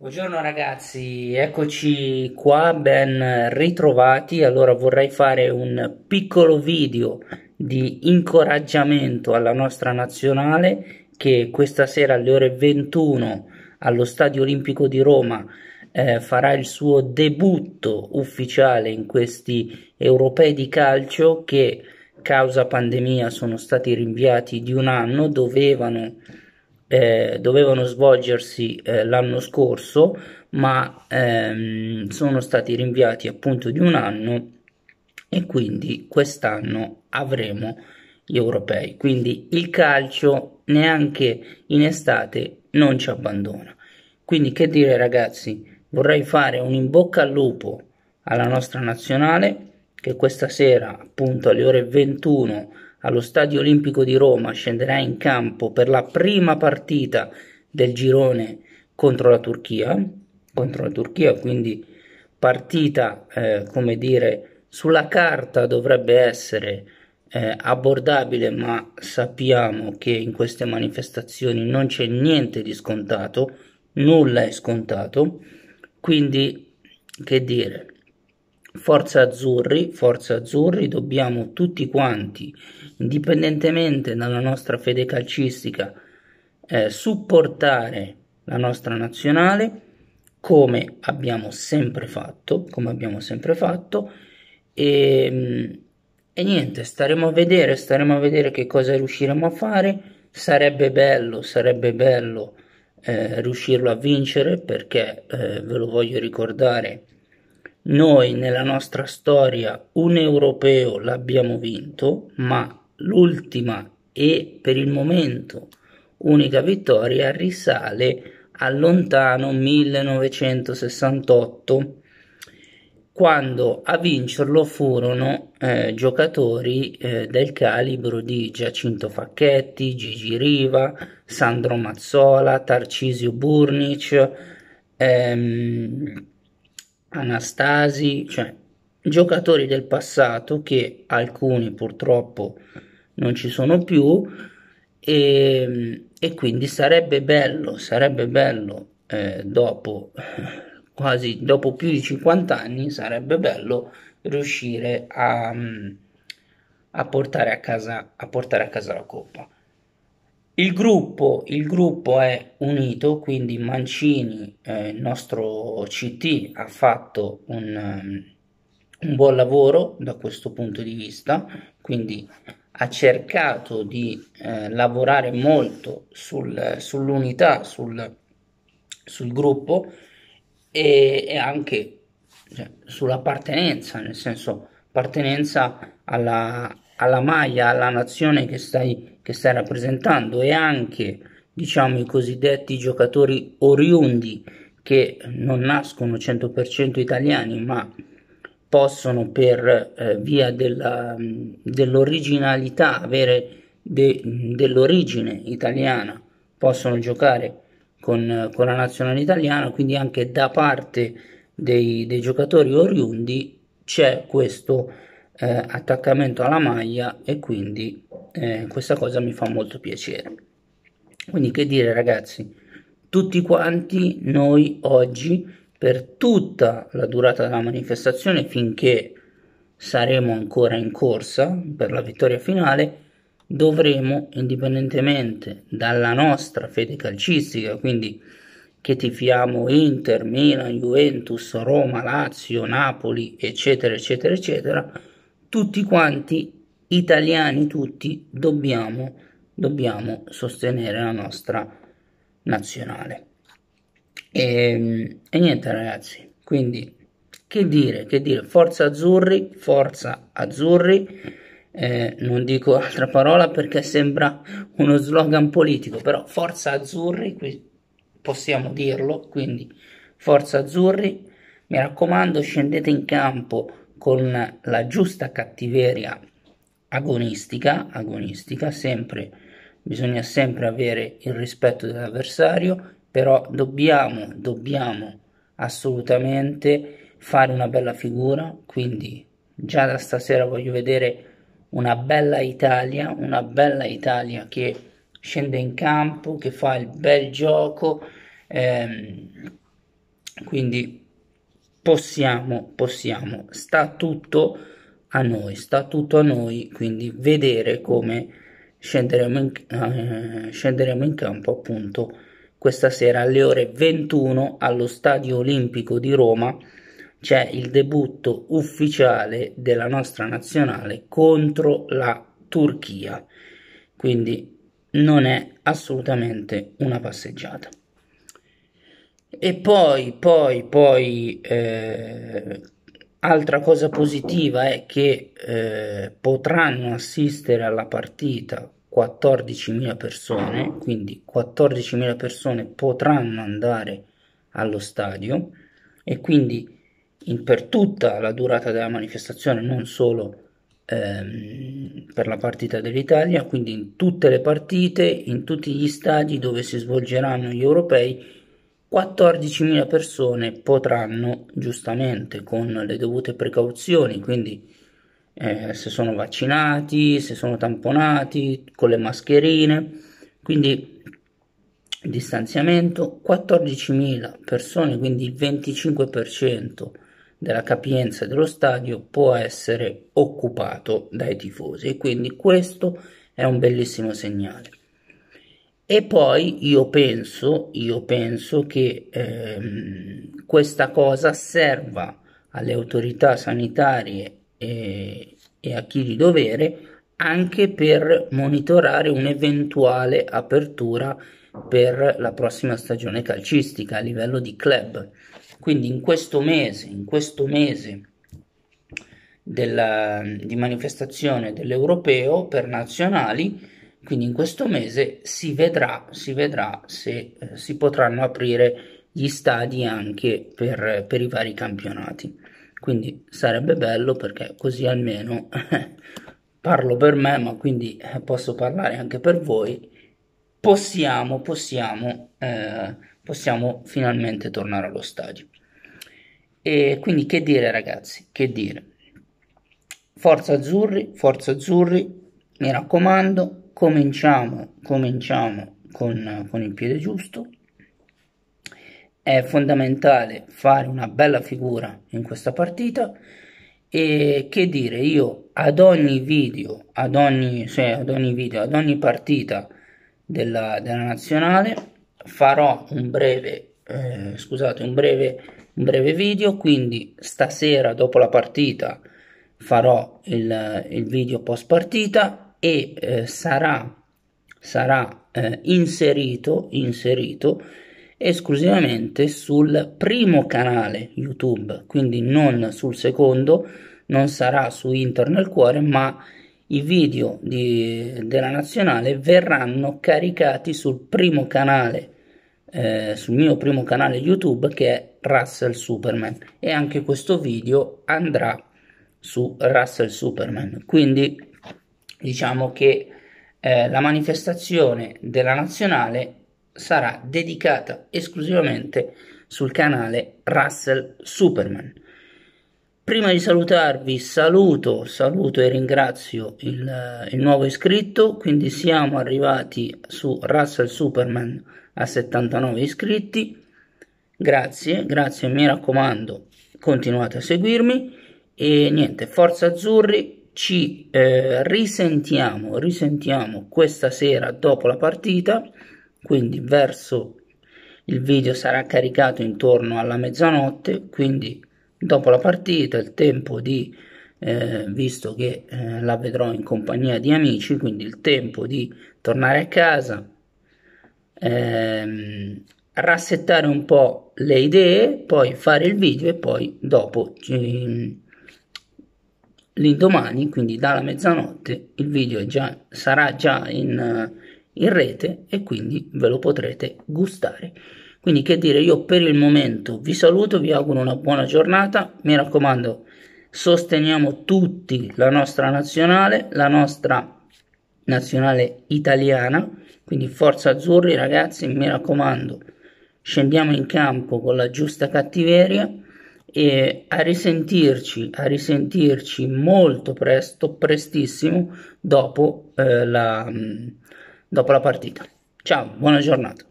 Buongiorno ragazzi, eccoci qua, ben ritrovati. Allora vorrei fare un piccolo video di incoraggiamento alla nostra nazionale che questa sera alle ore 21 allo Stadio Olimpico di Roma eh, farà il suo debutto ufficiale in questi europei di calcio che causa pandemia sono stati rinviati di un anno, dovevano eh, dovevano svolgersi eh, l'anno scorso, ma ehm, sono stati rinviati appunto di un anno e quindi quest'anno avremo gli europei. Quindi il calcio neanche in estate non ci abbandona. Quindi che dire ragazzi, vorrei fare un in bocca al lupo alla nostra nazionale che questa sera appunto alle ore 21 allo Stadio Olimpico di Roma scenderà in campo per la prima partita del girone contro la Turchia, contro la Turchia quindi partita eh, come dire sulla carta dovrebbe essere eh, abbordabile ma sappiamo che in queste manifestazioni non c'è niente di scontato, nulla è scontato, quindi che dire, Forza Azzurri, Forza Azzurri, dobbiamo tutti quanti, indipendentemente dalla nostra fede calcistica, eh, supportare la nostra nazionale come abbiamo sempre fatto, come abbiamo sempre fatto e, ehm, e niente, staremo a vedere, staremo a vedere che cosa riusciremo a fare. Sarebbe bello, sarebbe bello eh, riuscirlo a vincere perché eh, ve lo voglio ricordare noi nella nostra storia un europeo l'abbiamo vinto, ma l'ultima e per il momento unica vittoria risale al lontano 1968 quando a vincerlo furono eh, giocatori eh, del calibro di Giacinto Facchetti, Gigi Riva, Sandro Mazzola, Tarcisio Burnic, ehm, Anastasi, cioè giocatori del passato che alcuni purtroppo non ci sono più e, ehm, e quindi sarebbe bello, sarebbe bello eh, dopo quasi dopo più di 50 anni sarebbe bello riuscire a, mm, a, portare, a, casa, a portare a casa la coppa. Il gruppo, il gruppo è unito, quindi Mancini, eh, il nostro CT, ha fatto un, ehm, un buon lavoro da questo punto di vista, quindi ha cercato di eh, lavorare molto sul, sull'unità, sul, sul gruppo e, e anche cioè, sull'appartenenza, nel senso appartenenza alla, alla maglia, alla nazione che stai, che stai rappresentando e anche diciamo i cosiddetti giocatori oriundi che non nascono 100% italiani ma possono per eh, via della, dell'originalità avere de, dell'origine italiana possono giocare con, con, la nazionale italiana quindi anche da parte dei, dei giocatori oriundi c'è questo eh, attaccamento alla maglia e quindi eh, questa cosa mi fa molto piacere quindi che dire ragazzi tutti quanti noi oggi per tutta la durata della manifestazione finché saremo ancora in corsa per la vittoria finale dovremo indipendentemente dalla nostra fede calcistica quindi che tifiamo Inter, Milan, Juventus, Roma, Lazio, Napoli eccetera eccetera eccetera tutti quanti, italiani tutti, dobbiamo, dobbiamo sostenere la nostra nazionale. E, ehm, e niente ragazzi, quindi che dire, che dire, forza azzurri, forza azzurri. Eh, non dico altra parola perché sembra uno slogan politico, però Forza Azzurri, qui possiamo dirlo, quindi Forza Azzurri, mi raccomando scendete in campo con la giusta cattiveria agonistica, agonistica sempre, bisogna sempre avere il rispetto dell'avversario, però dobbiamo, dobbiamo assolutamente fare una bella figura, quindi già da stasera voglio vedere una bella Italia, una bella Italia che scende in campo, che fa il bel gioco, ehm, quindi possiamo, possiamo, sta tutto a noi, sta tutto a noi, quindi vedere come scenderemo in, eh, scenderemo in campo appunto questa sera alle ore 21 allo Stadio Olimpico di Roma c'è il debutto ufficiale della nostra nazionale contro la Turchia, quindi non è assolutamente una passeggiata. E poi, poi, poi, eh, altra cosa positiva è che eh, potranno assistere alla partita 14.000 persone, quindi 14.000 persone potranno andare allo stadio e quindi in, per tutta la durata della manifestazione, non solo ehm, per la partita dell'Italia, quindi in tutte le partite, in tutti gli stadi dove si svolgeranno gli europei, 14.000 persone potranno giustamente con le dovute precauzioni, quindi eh, se sono vaccinati, se sono tamponati, con le mascherine, quindi distanziamento, 14.000 persone, quindi il 25% della capienza dello stadio può essere occupato dai tifosi e quindi questo è un bellissimo segnale. E poi io penso, io penso che ehm, questa cosa serva alle autorità sanitarie e, e a chi di dovere anche per monitorare un'eventuale apertura per la prossima stagione calcistica a livello di club. Quindi in questo mese, in questo mese della, di manifestazione dell'europeo per nazionali, quindi in questo mese si vedrà, si vedrà se eh, si potranno aprire gli stadi anche per, per, i vari campionati. Quindi sarebbe bello perché così almeno parlo per me, ma quindi eh, posso parlare anche per voi. Possiamo, possiamo, eh, possiamo finalmente tornare allo stadio. E quindi che dire ragazzi, che dire. Forza Azzurri, Forza Azzurri, mi raccomando, cominciamo, cominciamo con, con il piede giusto. È fondamentale fare una bella figura in questa partita e che dire io ad ogni video ad ogni, cioè ad ogni video ad ogni partita della, della nazionale farò un breve eh, scusate un breve un breve video quindi stasera dopo la partita farò il, il video post partita e eh, sarà, sarà eh, inserito, inserito esclusivamente sul primo canale YouTube, quindi non sul secondo, non sarà su Internet cuore, ma i video di, della nazionale verranno caricati sul primo canale, eh, sul mio primo canale YouTube che è Russell Superman e anche questo video andrà su Russell Superman. Quindi diciamo che eh, la manifestazione della nazionale sarà dedicata esclusivamente sul canale Russell Superman. Prima di salutarvi saluto, saluto e ringrazio il, il nuovo iscritto, quindi siamo arrivati su Russell Superman a 79 iscritti, grazie, grazie, mi raccomando continuate a seguirmi e niente, forza azzurri, ci eh, risentiamo, risentiamo questa sera dopo la partita, quindi verso il video sarà caricato intorno alla mezzanotte, quindi dopo la partita il tempo di, eh, visto che eh, la vedrò in compagnia di amici, quindi il tempo di tornare a casa, ehm, rassettare un po' le idee, poi fare il video e poi dopo... Ehm, l'indomani, quindi dalla mezzanotte, il video già, sarà già in, eh, in rete e quindi ve lo potrete gustare. Quindi che dire, io per il momento vi saluto, vi auguro una buona giornata, mi raccomando sosteniamo tutti la nostra nazionale, la nostra nazionale italiana, quindi forza azzurri ragazzi, mi raccomando, scendiamo in campo con la giusta cattiveria e a risentirci, a risentirci molto presto, prestissimo, dopo, eh, la, mm, dopo la partita. Ciao, buona giornata.